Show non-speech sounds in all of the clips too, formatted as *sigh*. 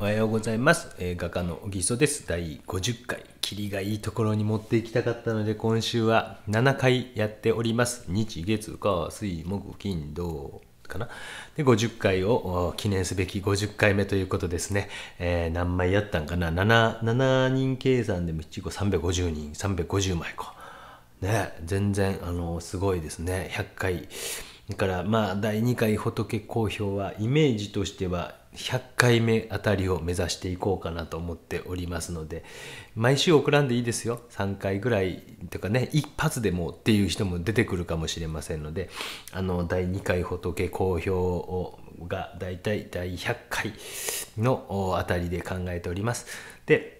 おはようございます、え画家の小木曽です第50回霧がいいところに持っていきたかったので今週は7回やっております日月火水木金土かなで50回を記念すべき50回目ということですね、えー、何枚やったんかな 7, 7人計算でも1個350人350枚かね、全然、あの、すごいですね。100回。だから、まあ、第2回仏公表は、イメージとしては、100回目あたりを目指していこうかなと思っておりますので、毎週送らんでいいですよ。3回ぐらい、とかね、一発でもっていう人も出てくるかもしれませんので、あの、第2回仏公表を、が、だいたい第100回のあたりで考えております。で、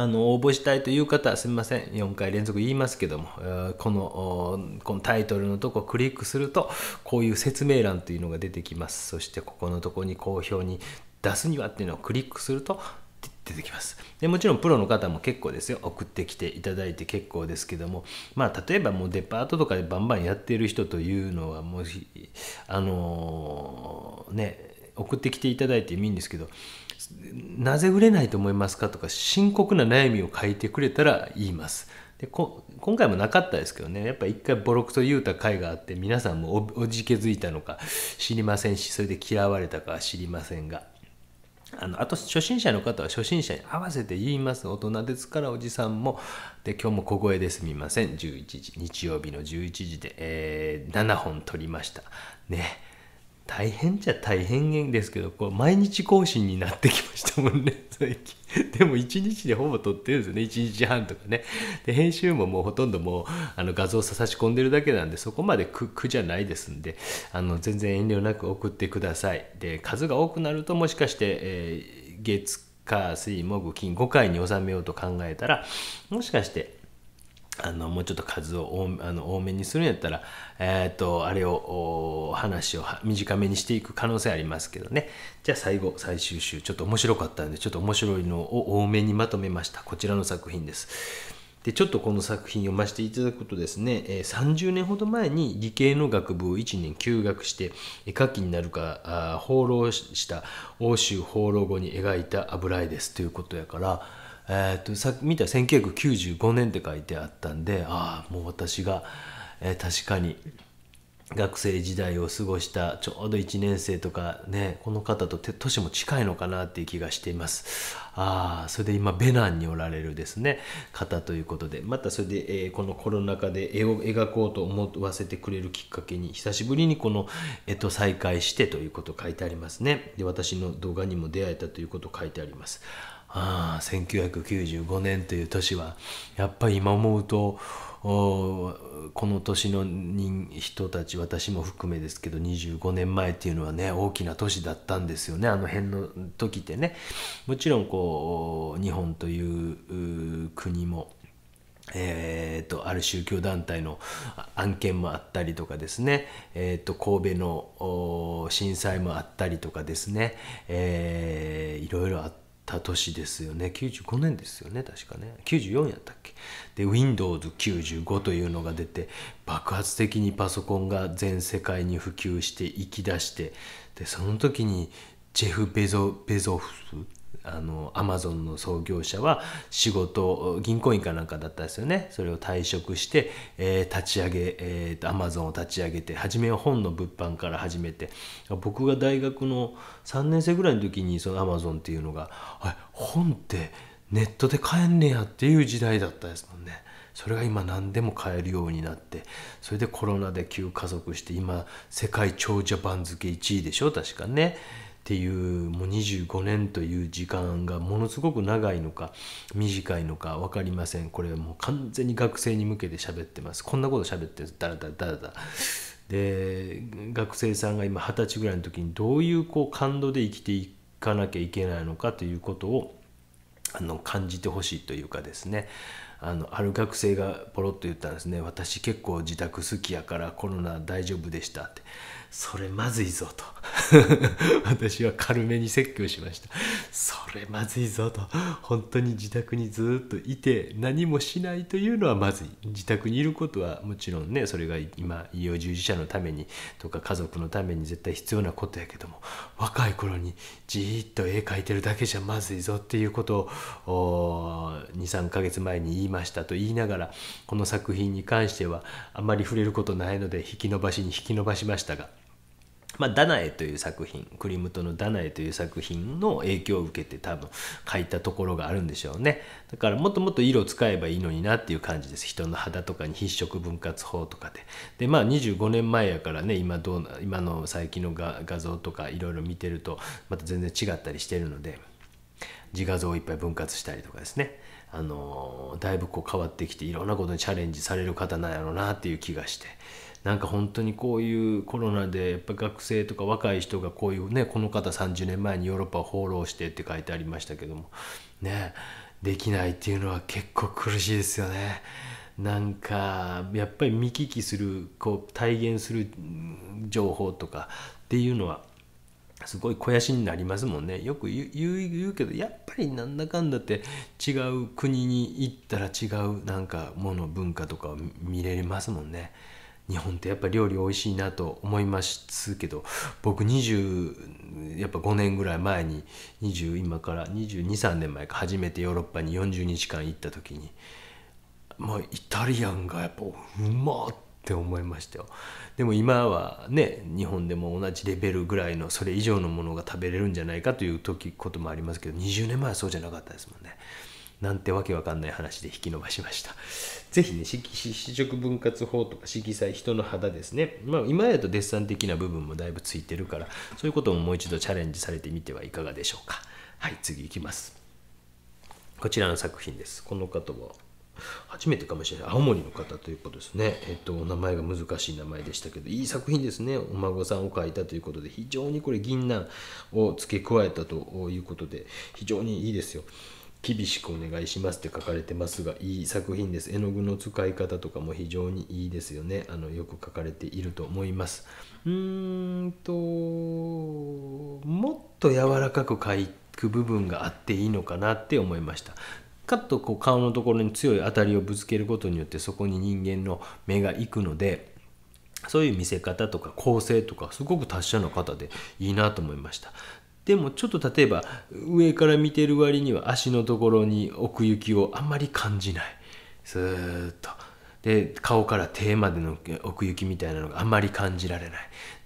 あの応募したいという方はすみません4回連続言いますけどもこのこのタイトルのとこをクリックするとこういう説明欄というのが出てきますそしてここのとこに好評に出すにはっていうのをクリックすると出てきますでもちろんプロの方も結構ですよ送ってきていただいて結構ですけどもまあ例えばもうデパートとかでバンバンやってる人というのはもしあのー、ね送ってきていただいてもいいんですけどなぜ売れないと思いますかとか深刻な悩みを書いてくれたら言います。で今回もなかったですけどねやっぱ一回ボロクソ言うた回があって皆さんもおじけづいたのか知りませんしそれで嫌われたかは知りませんがあのあと初心者の方は初心者に合わせて言います大人ですからおじさんもで今日も小声ですみません11時日曜日の11時で、えー、7本撮りましたね。大変じゃ大変ですけどこう毎日更新になってきましたもんね *laughs* 最近でも1日でほぼ撮ってるんですよね1日半とかねで編集ももうほとんどもうあの画像差し込んでるだけなんでそこまで苦じゃないですんであの全然遠慮なく送ってくださいで数が多くなるともしかして、えー、月火水木金5回に収めようと考えたらもしかしてあのもうちょっと数をあの多めにするんやったら、えー、っとあれを話を短めにしていく可能性ありますけどねじゃあ最後最終週ちょっと面白かったんでちょっと面白いのを多めにまとめましたこちらの作品ですでちょっとこの作品読ませていただくとですね30年ほど前に理系の学部を1年休学して夏季になるか放浪した欧州放浪後に描いた油絵ですということやからえーと、っき見た1995年って書いてあったんでああもう私が、えー、確かに学生時代を過ごしたちょうど1年生とかねこの方と年も近いのかなっていう気がしていますああそれで今ベナンにおられるですね方ということでまたそれで、えー、このコロナ禍で絵を描こうと思わせてくれるきっかけに久しぶりにこの絵と再会してということ書いてありますねで私の動画にも出会えたということ書いてありますあ1995年という年はやっぱり今思うとこの年の人たち私も含めですけど25年前っていうのはね大きな年だったんですよねあの辺の時ってねもちろんこう日本という国も。えーと、ある宗教団体の案件もあったりとかですね、えーと、と神戸の震災もあったりとかですね、えー、いろいろあった年ですよね95年ですよね確かね94やったっけで Windows95 というのが出て爆発的にパソコンが全世界に普及していきだしてでその時にジェフ・ベゾベゾフスあのアマゾンの創業者は仕事銀行員かなんかだったですよねそれを退職して、えー、立ち上げ、えー、アマゾンを立ち上げて初めは本の物販から始めて僕が大学の3年生ぐらいの時にそのアマゾンっていうのが本ってネットで買えんねやっていう時代だったですもんね。それが今何でも買えるようになってそれでコロナで急加速して今世界長者番付1位でしょ確かね。っていうもう25年という時間がものすごく長いのか短いのか分かりませんこれはもう完全に学生に向けて喋ってますこんなこと喋ってるダラダラダラダで学生さんが今二十歳ぐらいの時にどういうこう感動で生きていかなきゃいけないのかということをあの感じてほしいというかですねあのある学生がポロッと言ったんですね「私結構自宅好きやからコロナ大丈夫でした」って。それまずいぞと *laughs* 私は軽めに説教しましたそれまずいぞと本当に自宅にずっといて何もしないというのはまずい自宅にいることはもちろんねそれが今医療従事者のためにとか家族のために絶対必要なことやけども若い頃にじーっと絵描いてるだけじゃまずいぞっていうことを23ヶ月前に言いましたと言いながらこの作品に関してはあまり触れることないので引き延ばしに引き延ばしましたがまあ、ダナエという作品クリムトの「ダナエ」という作品の影響を受けて多分書いたところがあるんでしょうねだからもっともっと色使えばいいのになっていう感じです人の肌とかに筆色分割法とかででまあ25年前やからね今どう今の最近の画画像とかいろいろ見てるとまた全然違ったりしてるので自画像をいっぱい分割したりとかですねあのだいぶこう変わってきていろんなことにチャレンジされる方なんやろうなっていう気がしてなんか本当にこういうコロナでやっぱ学生とか若い人がこういうねこの方30年前にヨーロッパを放浪してって書いてありましたけどもねできないっていうのは結構苦しいですよね。なんかやっぱり見聞きするこう体現する情報とかっていうのはすごい肥やしになりますもんねよく言うけどやっぱりなんだかんだって違う国に行ったら違うなんかもの文化とかを見れますもんね。日本ってやっぱ料理美味しいなと思いますけど僕20やっぱ5年ぐらい前に20今から223年前か初めてヨーロッパに40日間行った時にもうイタリアンがやっぱうまって。って思いましたよでも今はね日本でも同じレベルぐらいのそれ以上のものが食べれるんじゃないかという時こともありますけど20年前はそうじゃなかったですもんねなんてわけわかんない話で引き延ばしましたぜひね、色色分割法とか色彩、人の肌ですね。まあ、今やとデッサン的な部分もだいぶついてるから、そういうことももう一度チャレンジされてみてはいかがでしょうか。はい、次いきます。こちらの作品です。この方は、初めてかもしれない。青森の方ということですね。えっと、お名前が難しい名前でしたけど、いい作品ですね。お孫さんを描いたということで、非常にこれ、銀杏を付け加えたということで、非常にいいですよ。厳しくお願いしますって書かれてますがいい作品です絵の具の使い方とかも非常にいいですよねあのよく書かれていると思いますうーんともっと柔らかく書く部分があっていいのかなって思いましたカッとこう顔のところに強い当たりをぶつけることによってそこに人間の目が行くのでそういう見せ方とか構成とかすごく達者の方でいいなと思いましたでもちょっと例えば上から見てる割には足のところに奥行きをあんまり感じないスーッとで顔から手までの奥行きみたいなのがあんまり感じられない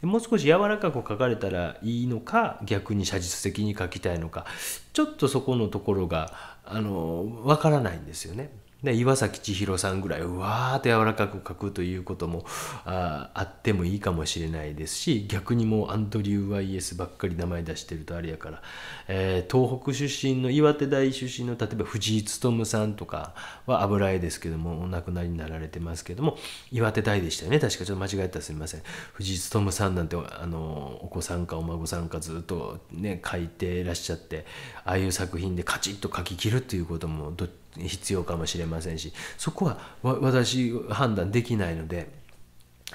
でもう少し柔らかく描かれたらいいのか逆に写実的に描きたいのかちょっとそこのところがあのわからないんですよね。で岩崎千尋さんぐらいうわーっと柔らかく描くということもああってもいいかもしれないですし逆にもうアンドリュー・ワイエスばっかり名前出してるとあれやから、えー、東北出身の岩手大出身の例えば藤井勉さんとかは油絵ですけどもお亡くなりになられてますけども岩手大でしたよね確かちょっと間違えたらすみません藤井勉さんなんてあのお子さんかお孫さんかずっとね書いてらっしゃってああいう作品でカチッと書き切るということもどっち必要かもしれませんしそこは私判断できないので。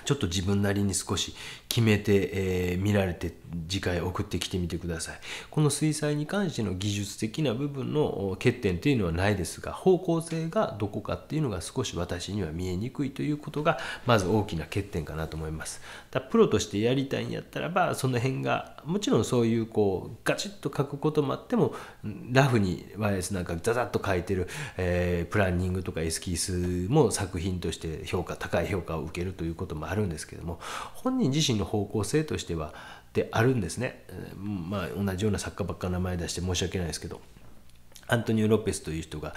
ちょっと自分なりに少し決めて、えー、見られて次回送ってきてみてください。この水彩に関しての技術的な部分の欠点というのはないですが方向性がどこかっていうのが少し私には見えにくいということがまず大きな欠点かなと思います。だプロとしてやりたいんやったらばその辺がもちろんそういうこうガチッと書くこともあってもラフにワイ y スなんかザザッと書いてる、えー、プランニングとかエスキースも作品として評価高い評価を受けるということもあるんですけども本人自身の方向性としてはであるんですね、えー、まあ、同じような作家ばっか名前出して申し訳ないですけどアントニオ・ロペスという人が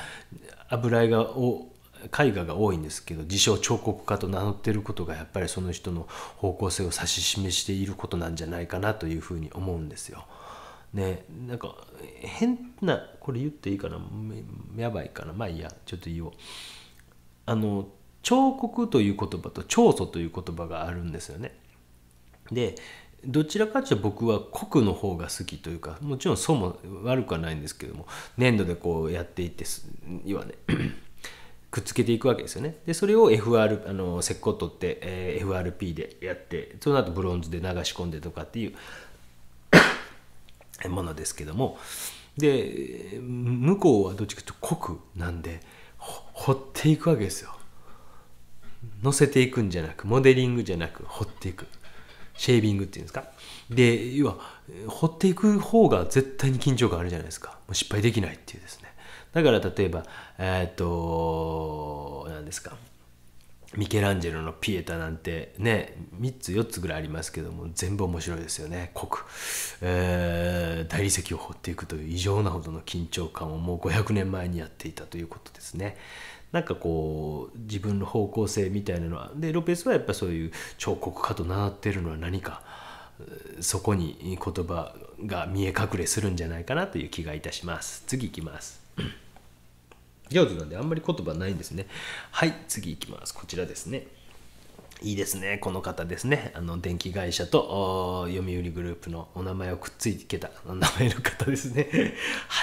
油絵画を絵画が多いんですけど自称彫刻家と名乗ってることがやっぱりその人の方向性を指し示していることなんじゃないかなというふうに思うんですよ。ねなんか変なこれ言っていいかなやばいかなまあいいやちょっと言おう。あの彫刻という言葉と彫塑という言葉があるんですよね。でどちらかというと僕は国の方が好きというかもちろんそうも悪くはないんですけども粘土でこうやっていって要はねくっつけていくわけですよね。で、それを FR、あの、石膏取って、えー、FRP でやって、その後ブロンズで流し込んでとかっていう *coughs* ものですけども、で、向こうはどっちかというと濃くなんで、掘っていくわけですよ。乗せていくんじゃなく、モデリングじゃなく、掘っていく。シェービングっていうんですか。で、要は、掘っていく方が絶対に緊張感あるじゃないですか。もう失敗できないっていうですね。だから例えば、えっ、ー、と、何ですか。ミケランジェロのピエタなんてね、3つ4つぐらいありますけども、全部面白いですよね。濃く、えー、大理石を掘っていくという異常なほどの緊張感をもう500年前にやっていたということですね。なんかこう、自分の方向性みたいなのは、で、ロペスはやっぱそういう彫刻家と名乗ってるのは何か、そこに言葉が見え隠れするんじゃないかなという気がいたします。次いきます。上手なんであんまり言葉ないんですね。はい、次いきます。こちらですね。いいですね。この方ですね。あの、電気会社と読売グループのお名前をくっついてた名前の方ですね。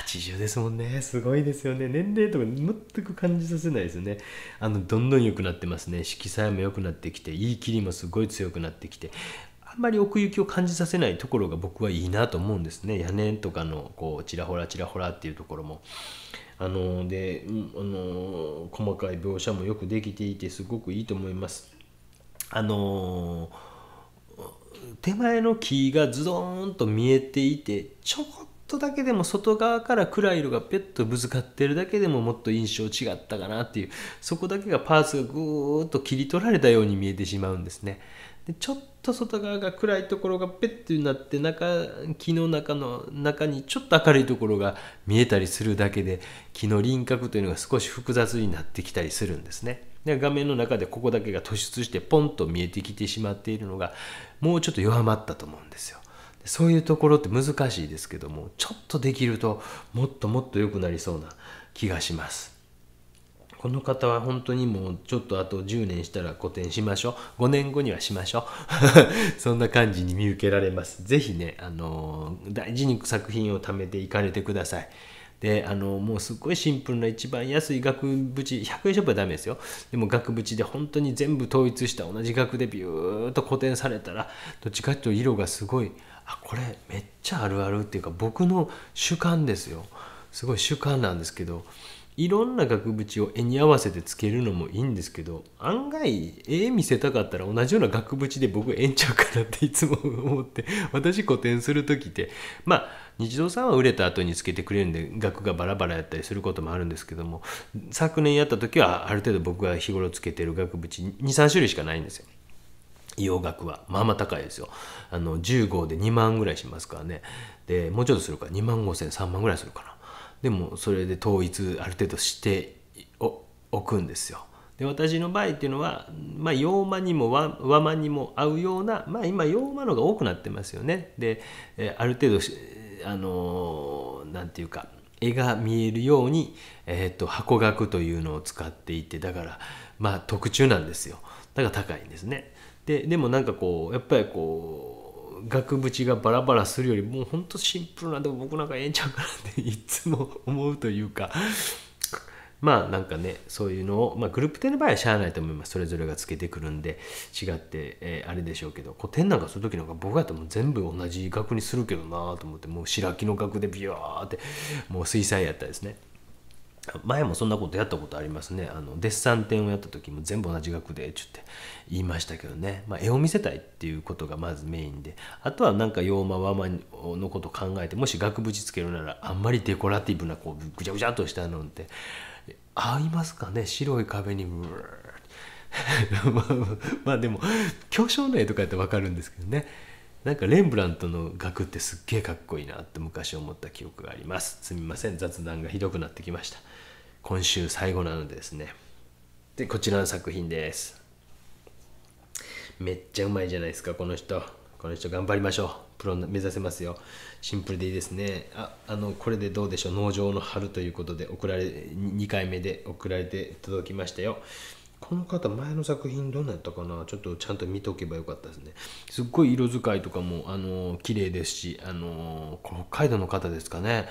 80 *laughs* ですもんね。すごいですよね。年齢とか全く感じさせないですよね。あの、どんどん良くなってますね。色彩も良くなってきて、言い切りもすごい強くなってきて、あんまり奥行きを感じさせないところが僕はいいなと思うんですね。屋根とかの、こう、ちらほらちらほらっていうところも。あのであの細かい描写もよくできていてすごくいいと思います。あの手前の木がズドーンと見えていてちょこっとだけでも外側から暗い色がペッとぶつかってるだけでももっと印象違ったかなっていうそこだけがパーツがぐーっと切り取られたように見えてしまうんですねでちょっと外側が暗いところがペッてなって中木の中の中にちょっと明るいところが見えたりするだけで木の輪郭というのが少し複雑になってきたりするんですね。で画面の中でここだけが突出してポンと見えてきてしまっているのがもうちょっと弱まったと思うんですよ。そういうところって難しいですけどもちょっとできるともっともっと良くなりそうな気がします。この方は本当にもうちょっとあと10年したら個展しましょう。5年後にはしましょう。*laughs* そんな感じに見受けられます。ぜひね、あのー、大事に作品を貯めていかれてください。で、あのー、もうすっごいシンプルな一番安い額縁、100円ショップはダメですよ。でも額縁で本当に全部統一した同じ額でビューっと古典されたら、どっちかっていうと色がすごい、あ、これめっちゃあるあるっていうか僕の主観ですよ。すごい主観なんですけど、いろんな額縁を絵に合わせてつけるのもいいんですけど案外絵見せたかったら同じような額縁で僕ええんちゃうかなっていつも思って私個展する時ってまあ日常さんは売れた後につけてくれるんで額がバラバラやったりすることもあるんですけども昨年やった時はある程度僕が日頃つけてる額縁23種類しかないんですよ。洋楽はまあまあ高いですよあの10号で2万ぐらいしますからねでもうちょっとするから2万5千3万ぐらいするかなでもそれで統一ある程度しておくんですよ。で私の場合っていうのは、まあ、洋間にも和和間にも合うような、まあ、今洋間のが多くなってますよね。で、えある程度あのー、なんていうか絵が見えるように、えーと、と箱額というのを使っていてだからまあ特注なんですよだから高いんですね。ででもなんかこうやっぱりこう額縁がバラバラするよりもうほんとシンプルなんでも僕なんかええんちゃうかなっていつも思うというか *laughs* まあなんかねそういうのを、まあ、グループ展の場合はしゃあないと思いますそれぞれがつけてくるんで違って、えー、あれでしょうけど古典なんかする時なんか僕やったらもう全部同じ額にするけどなと思ってもう白木の額でビューってもう水彩やったですね。前もそんなことやったことありますねあのデッサン展をやった時も全部同じ額でちょって言いましたけどね、まあ、絵を見せたいっていうことがまずメインであとはなんか洋間和間のこと考えてもし額縁つけるならあんまりデコラティブなこうぐちゃぐちゃっとしたのって合いますかね白い壁に *laughs* まあでも巨匠の絵とかやったら分かるんですけどねなんかレンブラントの額ってすっげえかっこいいなって昔思った記憶がありますすみません雑談がひどくなってきました今週最後なのでですねでこちらの作品ですめっちゃうまいじゃないですかこの人この人頑張りましょうプロ目指せますよシンプルでいいですねああのこれでどうでしょう農場の春ということで送られ2回目で送られて届きましたよこの方前の作品どんなやったかなちょっとちゃんと見とけばよかったですねすっごい色使いとかもあの綺麗ですしあの北海道の方ですかね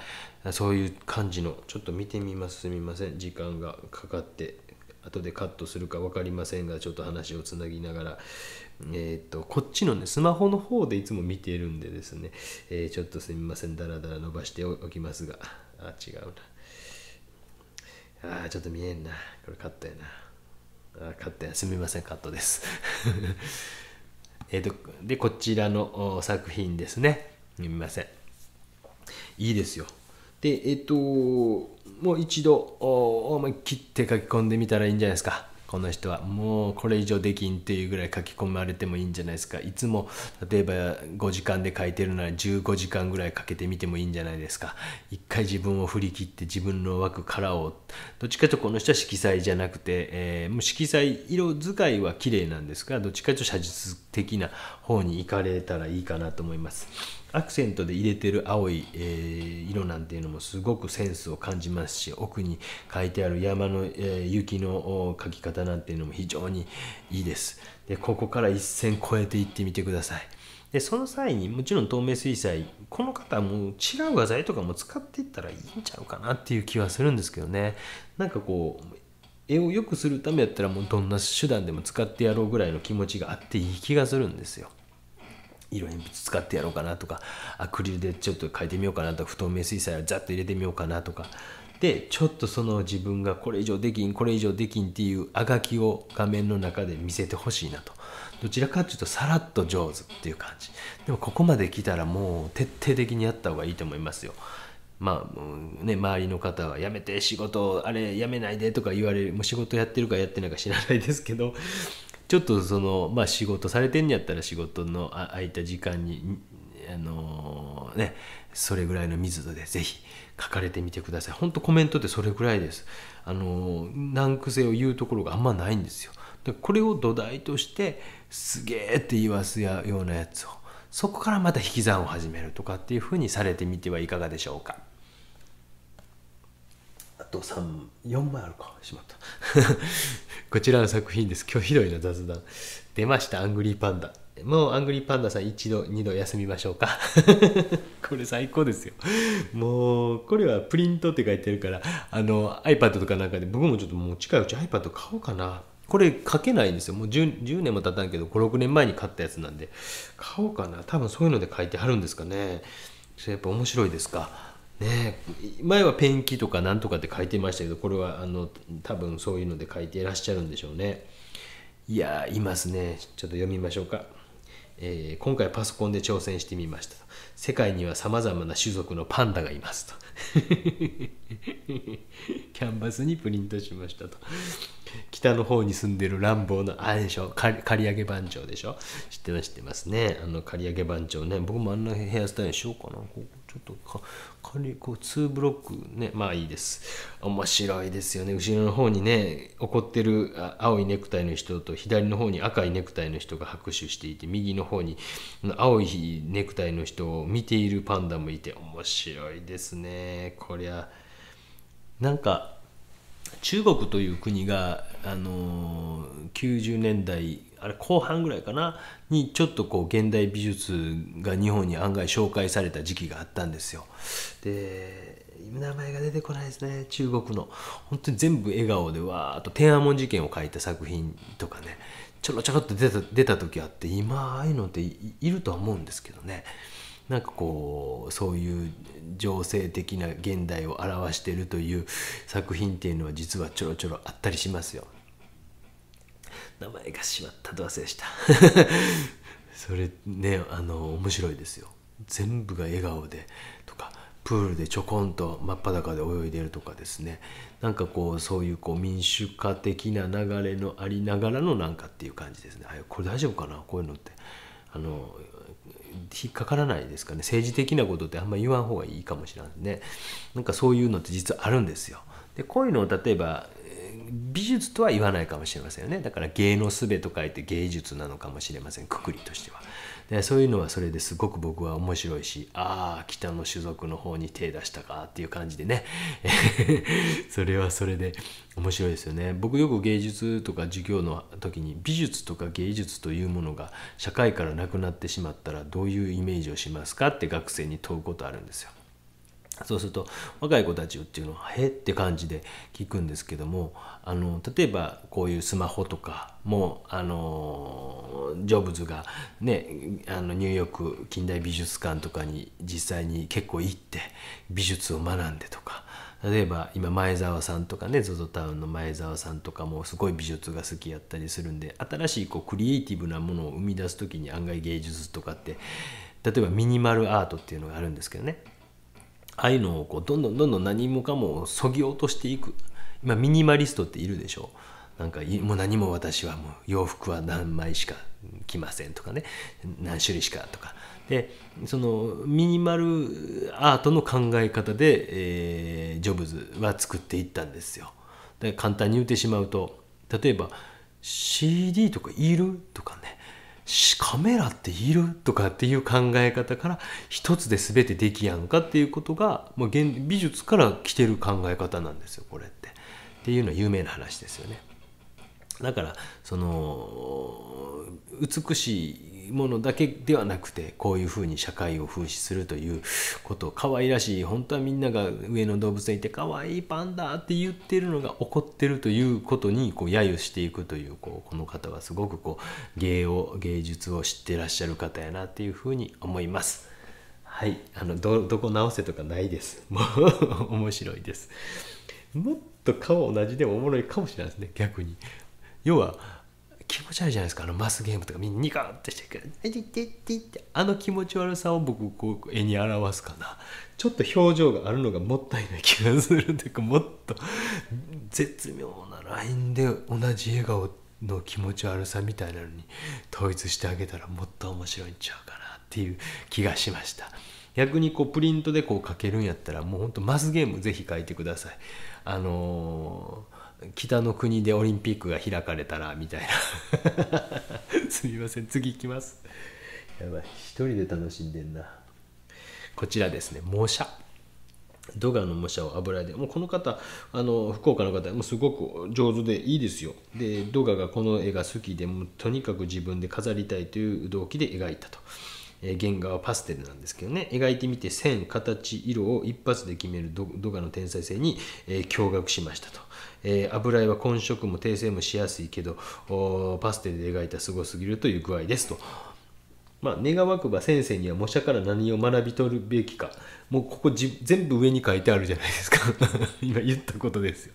そういう感じのちょっと見てみますすみません時間がかかって後でカットするか分かりませんがちょっと話をつなぎながら、えーと、こっちのねスマホの方でいつも見ているんでですね、えー、ちょっとすみませんダラダラ伸ばしておきますがあ違うなあちょっと見えんなこれカットやな勝手すみませんカットです *laughs* えとでこちらの作品ですねすみませんいいですよでえっ、ー、ともう一度切って書き込んでみたらいいんじゃないですかこの人はもうこれ以上できんっていうぐらい書き込まれてもいいんじゃないですかいつも例えば5時間で書いてるなら15時間ぐらいかけてみてもいいんじゃないですか一回自分を振り切って自分の枠からをどっちかというとこの人は色彩じゃなくて、えー、もう色彩色使いは綺麗なんですがどっちかというと写実的な方に行かれたらいいかなと思いますアクセントで入れてる青い、えー、色なんていうのもすごくセンスを感じますし奥に書いてある山の、えー、雪の描き方なんていうのも非常にいいですでここから一線越えていってみてくださいでその際にもちろん透明水彩この方も違う画材とかも使っていったらいいんちゃうかなっていう気はするんですけどねなんかこう絵を良くするためやったらもうどんな手段でも使ってやろうぐらいの気持ちがあっていい気がするんですよ色鉛筆使ってやろうかなとかアクリルでちょっと描いてみようかなとか不透明水彩をざっと入れてみようかなとかでちょっとその自分がこれ以上できんこれ以上できんっていうあがきを画面の中で見せてほしいなとどちらかというとさらっと上手っていう感じでもここまで来たらもう徹底的にやった方がいいと思いますよまあね、周りの方は「やめて仕事あれやめないで」とか言われるもう仕事やってるかやってないか知らないですけどちょっとその、まあ、仕事されてんやったら仕事の空いた時間に、あのー、ね、それぐらいの密度でぜひ書かれてみてください。本当コメントってそれぐらいです。あのー、難癖を言うところがあんまないんですよ。でこれを土台としてすげえって言わすようなやつをそこからまた引き算を始めるとかっていうふうにされてみてはいかがでしょうか。と34枚あるかしまった *laughs* こちらの作品です今日ひどいな雑談出ましたアングリーパンダもうアングリーパンダさん一度二度休みましょうか *laughs* これ最高ですよもうこれはプリントって書いてるからあの iPad とかなんかで僕もちょっともう近いうち iPad 買おうかなこれ書けないんですよもう 10, 10年も経たんけど56年前に買ったやつなんで買おうかな多分そういうので書いてはるんですかねそれやっぱ面白いですかね、前はペンキとかなんとかって書いてましたけどこれはあの多分そういうので書いていらっしゃるんでしょうねいやいますねちょっと読みましょうか、えー、今回パソコンで挑戦してみました世界にはさまざまな種族のパンダがいますと *laughs* キャンバスにプリントしましたと北の方に住んでる乱暴なあれでしょ刈り上げ番長でしょ知ってます知ってますねあの刈り上げ番長ね僕もあんなヘアスタイルしようかなここちょっとか仮こう2ブロックねまあいいです面白いですよね後ろの方にね怒ってる青いネクタイの人と左の方に赤いネクタイの人が拍手していて右の方に青いネクタイの人を見ているパンダもいて面白いですねこりゃなんか中国という国が、あのー、90年代あれ後半ぐらいかなにちょっとこう現代美術が日本に案外紹介された時期があったんですよで名前が出てこないですね中国の本当に全部笑顔でわーっと天安門事件を書いた作品とかねちょろちょろっと出た出た時あって今ああいうのっているとは思うんですけどねなんかこうそういう情勢的な現代を表しているという作品っていうのは実はちょろちょろあったりしますよ名前がしまったと忘れした *laughs* それねあの面白いですよ全部が笑顔でとかプールでちょこんと真っ裸で泳いでるとかですねなんかこうそういうこう民主化的な流れのありながらのなんかっていう感じですねこれ大丈夫かなこういうのってあの引っかからないですかね政治的なことってあんま言わん方がいいかもしれないねなんかそういうのって実はあるんですよでこういうのを例えば美術とは言わないかもしれませんよねだから芸のすべと書いて芸術なのかもしれませんくくりとしてはでそういうのはそれですごく僕は面白いしああ北の種族の方に手出したかっていう感じでね *laughs* それはそれで面白いですよね僕よく芸術とか授業の時に美術とか芸術というものが社会からなくなってしまったらどういうイメージをしますかって学生に問うことあるんですよそうすると若い子たちっていうのは「へ」って感じで聞くんですけどもあの例えばこういうスマホとかもあのジョブズが、ね、あのニューヨーク近代美術館とかに実際に結構行って美術を学んでとか。例えば今前澤さんとかね ZOZO タウンの前澤さんとかもすごい美術が好きやったりするんで新しいこうクリエイティブなものを生み出す時に案外芸術とかって例えばミニマルアートっていうのがあるんですけどねああいうのをこうどんどんどんどん何もかもそぎ落としていく今ミニマリストっているでしょなんかもう何も私はもう洋服は何枚しか着ませんとかね何種類しかとかでそのミニマルアートの考え方で、えー、ジョブズは作っていったんですよ。だから簡単に言ってしまうと例えば CD とかいるとかカメラっているとかっていう考え方から一つで全てできやんかっていうことが、美術から来てる考え方なんですよこれって。っていうのは有名な話ですよね。だからその美しいものだけではなくてこういうふうに社会を風刺するということを可愛らしい本当はみんなが上野動物園行って可愛いパンダって言ってるのが怒ってるということにこう揶揄していくというこうこの方はすごくこう芸を芸術を知ってらっしゃる方やなっていうふうに思います。はい、あのどどこ直せとかないです。もう *laughs* 面白いです。もっと顔同じでもおもろいかもしれないですね逆に。要は気持ち悪いじゃないですかあのマスゲームとかみんなニカッてしてくる「いててって」あの気持ち悪さを僕こう絵に表すかなちょっと表情があるのがもったいない気がするというかもっと絶妙なラインで同じ笑顔の気持ち悪さみたいなのに統一してあげたらもっと面白いんちゃうかなっていう気がしました。逆にこうプリントでこう描けるんやったらもうほんとマスゲームぜひ描いてください。あのー北の国でオリンピックが開かれたらみたいな *laughs* すみません次いきますやばい一人で楽しんでんなこちらですね模写ドガの模写を油でもうこの方あの福岡の方もうすごく上手でいいですよでドガがこの絵が好きでもうとにかく自分で飾りたいという動機で描いたと原画はパステルなんですけどね描いてみて線形色を一発で決めるドガの天才性に驚愕しましたとえー、油絵は混色も訂正もしやすいけどパステルで描いたすごすぎるという具合ですと。まあ、願わくば先生には模写から何を学び取るべきか。もうここじ全部上に書いてあるじゃないですか。*laughs* 今言ったことですよ。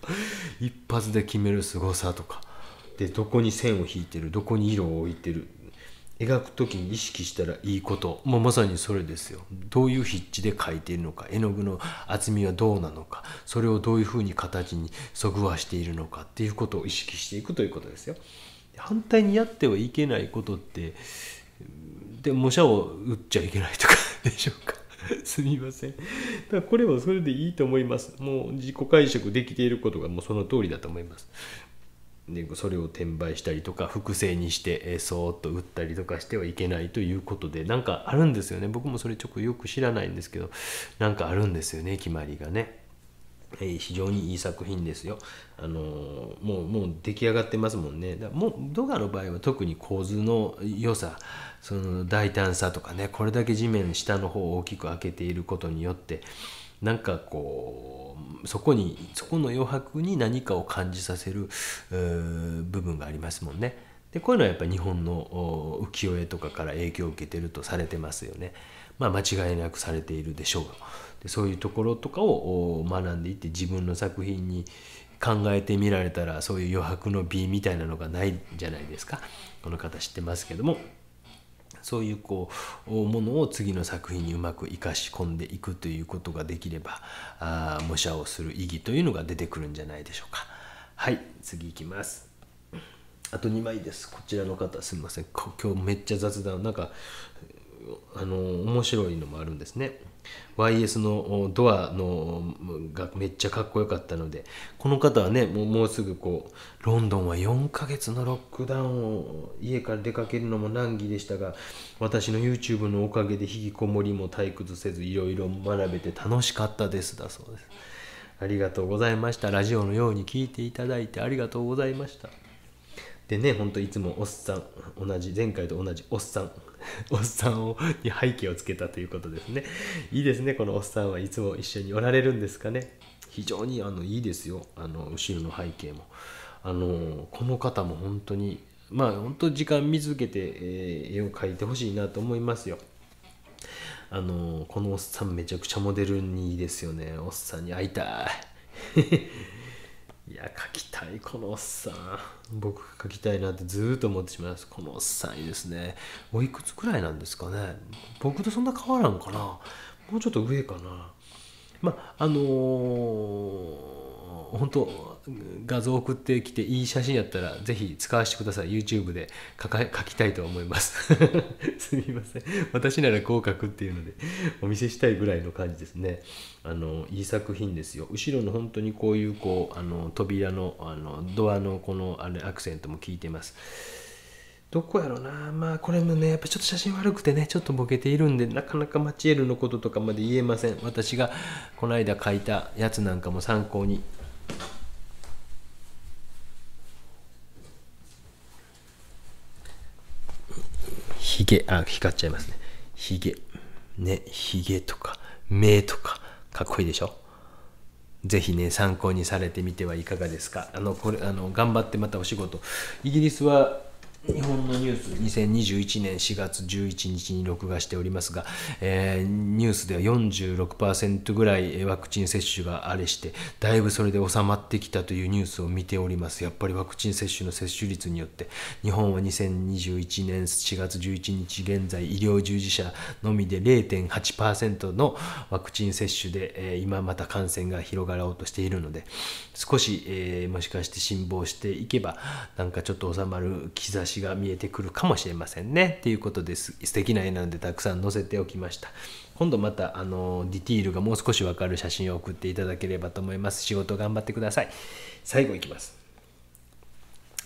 一発で決める凄さとか。で、どこに線を引いてる、どこに色を置いてる、描く時に意識したらいいこともうまさにそれですよどういう筆致で描いているのか絵の具の厚みはどうなのかそれをどういうふうに形にそぐわしているのかっていうことを意識していくということですよ。反対にやってはいけないことってで模写を打っちゃいけないとか *laughs* でしょうかすみませんだからこれはそれでいいと思いますもう自己解釈できていることがもうその通りだと思いますでそれを転売したりとか複製にして、えそーっと売ったりとかしてはいけないということでなんかあるんですよね僕もそれちょっとよく知らないんですけどなんかあるんですよね決まりがね。えー、非常にいい作品ですよ。あのー、もうもう出来上がってますもんね。だもうドガの場合は特に構図の良さその大胆さとかねこれだけ地面下の方を大きく開けていることによってなんかこうそこにそこの余白に何かを感じさせる部分がありますもんね。でこういうのはやっぱり日本の浮世絵とかから影響を受けてるとされてますよね。まあ、間違いなくされているでしょうでそういうところとかを学んでいって自分の作品に考えてみられたらそういう余白の美みたいなのがないんじゃないですかこの方知ってますけどもそういうこうものを次の作品にうまく生かし込んでいくということができればあ模写をする意義というのが出てくるんじゃないでしょうかはい次いきますあと2枚ですこちらの方すみません今日めっちゃ雑談なんかあの面白いのもあるんですね YS のドアのがめっちゃかっこよかったのでこの方はねもうもうすぐこうロンドンは4ヶ月のロックダウンを家から出かけるのも難儀でしたが私の YouTube のおかげで引きこもりも退屈せずいろいろ学べて楽しかったですだそうですありがとうございましたラジオのように聞いていただいてありがとうございましたでねほんといつもおっさん同じ前回と同じおっさん *laughs* おっさんをに背景をつけたということですねいいですねこのおっさんはいつも一緒におられるんですかね非常にあのいいですよあの後ろの背景もあのこの方も本当にまあ本当時間見続けて、えー、絵を描いてほしいなと思いますよあのこのおっさんめちゃくちゃモデルにいいですよねおっさんに会いたいいや書きたいこのおっさん僕が書きたいなってずっと思ってしまいますこのおっさんいいですねおいくつくらいなんですかね僕とそんな変わらんかなもうちょっと上かなまああのー本当画像送ってきていい写真やったらぜひ使わせてください YouTube で書か書きたいと思います *laughs* すみません私ならこう書くっていうのでお見せしたいぐらいの感じですねあのいい作品ですよ後ろの本当にこういうこうあの扉のあのドアのこのあれアクセントも効いてますどこやろなまあこれもねやっぱちょっと写真悪くてねちょっとボケているんでなかなかマチエルのこととかまで言えません私がこの間書いたやつなんかも参考にげ、あ、光っちゃいますね。ひげ。ね、ひげとか、目とか、かっこいいでしょぜひね、参考にされてみてはいかがですか。あの、これ、あの、頑張ってまたお仕事。イギリスは日本のニュース2021年4月11日に録画しておりますが、えー、ニュースでは46%ぐらいワクチン接種があれしてだいぶそれで収まってきたというニュースを見ておりますやっぱりワクチン接種の接種率によって日本は2021年4月11日現在医療従事者のみで0.8%のワクチン接種で、えー、今また感染が広がろうとしているので少し、えー、もしかして辛抱していけばなんかちょっと収まる兆し私が見えてくるかもしれませんねっていうことです素敵な絵なんでたくさん載せておきました今度またあのディティールがもう少しわかる写真を送っていただければと思います仕事頑張ってください最後いきます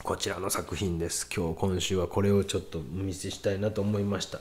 こちらの作品です今日今週はこれをちょっとお見せしたいなと思いました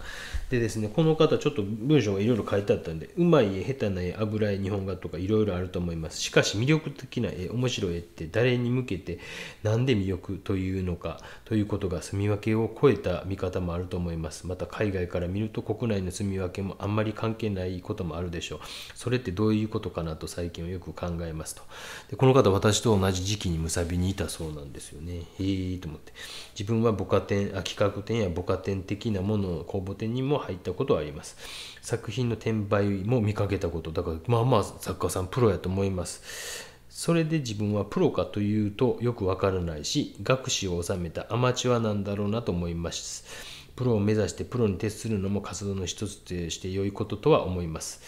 でですねこの方ちょっと文章がいろいろ書いてあったんでうまい絵下手な絵油絵日本画とかいろいろあると思いますしかし魅力的な絵面白い絵って誰に向けて何で魅力というのかということが住み分けを超えた見方もあると思いますまた海外から見ると国内の住み分けもあんまり関係ないこともあるでしょうそれってどういうことかなと最近はよく考えますとでこの方私と同じ時期にむさびにいたそうなんですよね、ーいと思って自分は母家展企画展や母家展的なものを公募展にも入ったことはあります作品の転売も見かけたことだからまあまあ作家さんプロやと思いますそれで自分はプロかというとよくわからないし学士を収めたアマチュアなんだろうなと思いますプロを目指してプロに徹するのも活動の一つとして良いこととは思います。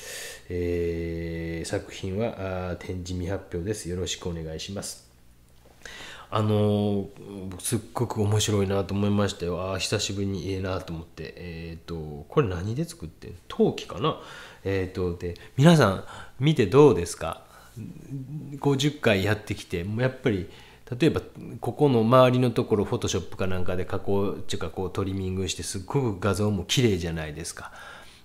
えー、作品は展示未発表です。よろしくお願いします。あのー、すっごく面白いなと思いましたよあ久しぶりにいいなと思ってえっ、ー、とこれ何で作ってん陶器かなえっ、ー、とで皆さん見てどうですか50回やってきてもうやっぱり例えばここの周りのところフォトショップかなんかで加工っていうかこうトリミングしてすっごく画像も綺麗じゃないですか。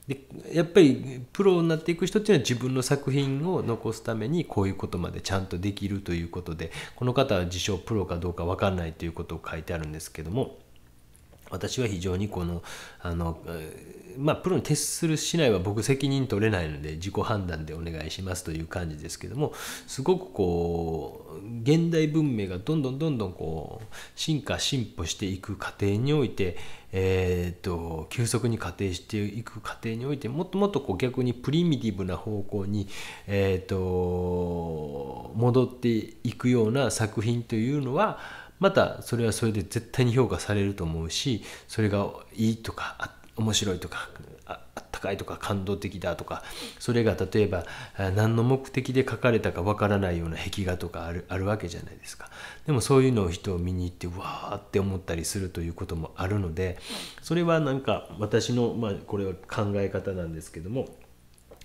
でやっぱりプロになっていく人っていうのは自分の作品を残すためにこういうことまでちゃんとできるということでこの方は自称プロかどうか分かんないということを書いてあるんですけども私は非常にこのあのまあ、プロに徹するしないは僕責任取れないので自己判断でお願いしますという感じですけどもすごくこう現代文明がどんどんどんどんこう進化進歩していく過程において、えと急速に仮定していく過程においてもっともっとこう逆にプリミティブな方向に、えと戻っていくような作品というのはまたそれはそれで絶対に評価されると思うしそれがいいとかあって面白いとかあったかいとか感動的だとかそれが例えば何の目的で書かれたかわからないような壁画とかあるあるわけじゃないですかでもそういうのを人を見に行ってわーって思ったりするということもあるのでそれはなんか私の、まあ、これは考え方なんですけども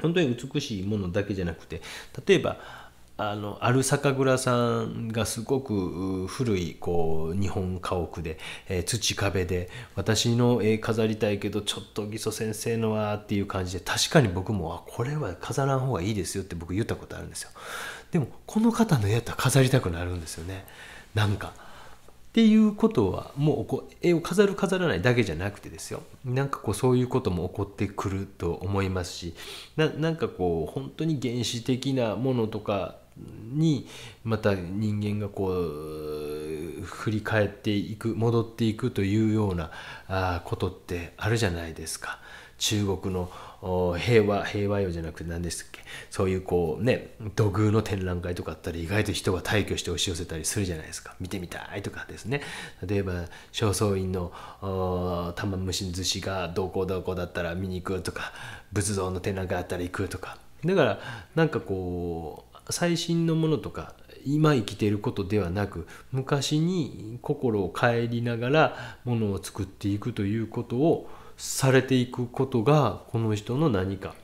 本当に美しいものだけじゃなくて例えばあのある酒蔵さんがすごく古いこう日本家屋で、えー、土壁で私の絵飾りたいけどちょっと義祖先生のはっていう感じで確かに僕もあこれは飾らん方がいいですよって僕言ったことあるんですよでもこの方の絵やったら飾りたくなるんですよねなんかっていうことはもうこう絵を飾る飾らないだけじゃなくてですよなんかこうそういうことも起こってくると思いますしなんかこう本当に原始的なものとかにまた人間がこう振り返っていく戻っていくというようなあことってあるじゃないですか中国の平和平和よじゃなくて何でしたっけそういうこうね土偶の展覧会とかあったら意外と人が退去して押し寄せたりするじゃないですか見てみたいとかですね例えば正倉院の玉虫寿司がどうこうどうこうだったら見に行くとか仏像の展覧会あったら行くとかだからなんかこう最新のものとか今生きていることではなく昔に心をえりながらものを作っていくということをされていくことがこの人の何か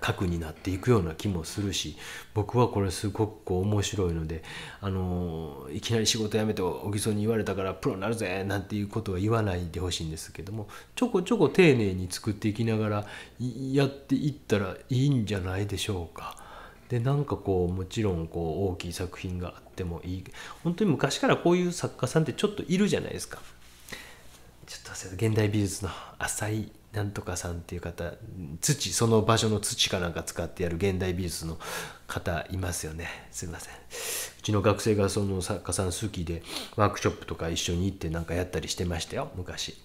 核になっていくような気もするし僕はこれすごくこう面白いのであのいきなり仕事辞めて小木曽に言われたからプロになるぜなんていうことは言わないでほしいんですけどもちょこちょこ丁寧に作っていきながらやっていったらいいんじゃないでしょうか。でなんかこうもちろんこう大きい作品があってもいい本当に昔からこういう作家さんってちょっといるじゃないですかちょっと忘れた現代美術の浅井なんとかさんっていう方土その場所の土かなんか使ってやる現代美術の方いますよねすいませんうちの学生がその作家さん好きでワークショップとか一緒に行ってなんかやったりしてましたよ昔。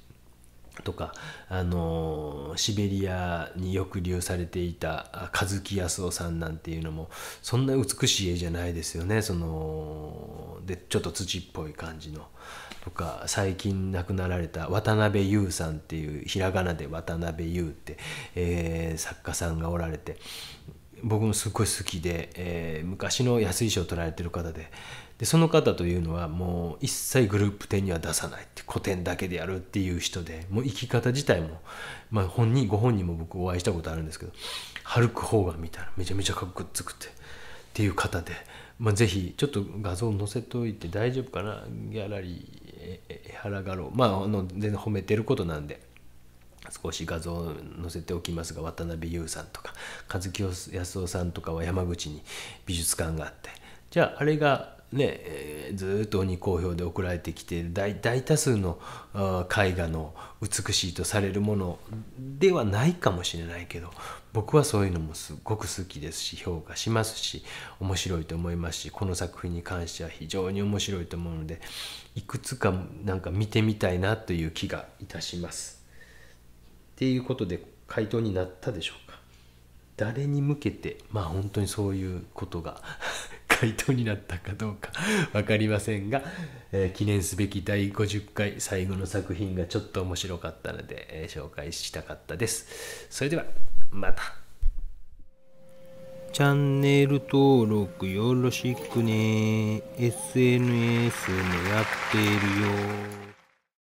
とか、あのシベリアに抑留されていた和木康夫さんなんていうのもそんな美しい絵じゃないですよねそのでちょっと土っぽい感じの。とか最近亡くなられた渡辺優さんっていうひらがなで渡辺優って、えー、作家さんがおられて僕もすごい好きで、えー、昔の安井賞を取られてる方で、でその方というのはもう一切グループ展には出さないって古典だけでやるっていう人でもう生き方自体も、まあ、本人ご本人も僕お会いしたことあるんですけどるくうがみたいなめちゃめちゃかっこつくてっていう方で、まあ、ぜひちょっと画像載せといて大丈夫かなギャラリー江原画廊まああの全然褒めてることなんで。少し画像を載せておきますが渡辺優さんとか和清康夫さんとかは山口に美術館があってじゃああれがね、えずっと鬼好評で送られてきている大多数の絵画の美しいとされるものではないかもしれないけど僕はそういうのもすごく好きですし評価しますし面白いと思いますしこの作品に関しては非常に面白いと思うのでいくつかなんか見てみたいなという気がいたします。っていうことで回答になったでしょうか誰に向けてまあ本当にそういうことが回答になったかどうか分かりませんが、えー、記念すべき第50回最後の作品がちょっと面白かったので、えー、紹介したかったですそれではまたチャンネル登録よろしくね SNS もやってるよ